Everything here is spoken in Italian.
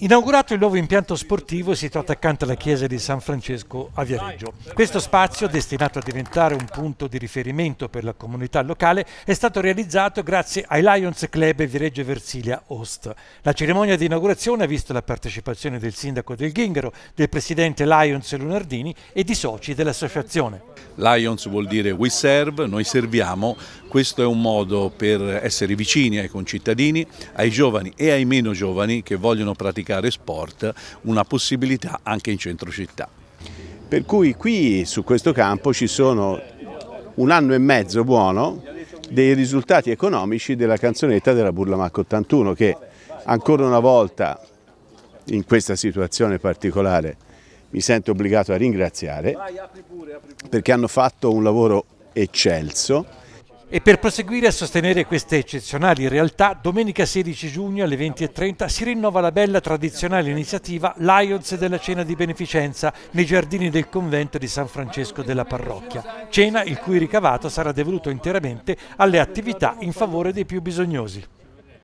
Inaugurato il nuovo impianto sportivo situato accanto alla chiesa di San Francesco a Viareggio. Questo spazio, destinato a diventare un punto di riferimento per la comunità locale, è stato realizzato grazie ai Lions Club Viareggio Versilia Host. La cerimonia di inaugurazione ha visto la partecipazione del sindaco del Ginghero, del presidente Lions Lunardini e di soci dell'associazione. Lions vuol dire we serve, noi serviamo, questo è un modo per essere vicini ai concittadini, ai giovani e ai meno giovani che vogliono praticare sport, una possibilità anche in centro città. Per cui qui su questo campo ci sono un anno e mezzo buono dei risultati economici della canzonetta della Burla Burlamacco 81 che ancora una volta in questa situazione particolare mi sento obbligato a ringraziare perché hanno fatto un lavoro eccelso. E per proseguire a sostenere queste eccezionali realtà, domenica 16 giugno alle 20.30 si rinnova la bella tradizionale iniziativa Lions della cena di beneficenza nei giardini del convento di San Francesco della parrocchia, cena il cui ricavato sarà devoluto interamente alle attività in favore dei più bisognosi.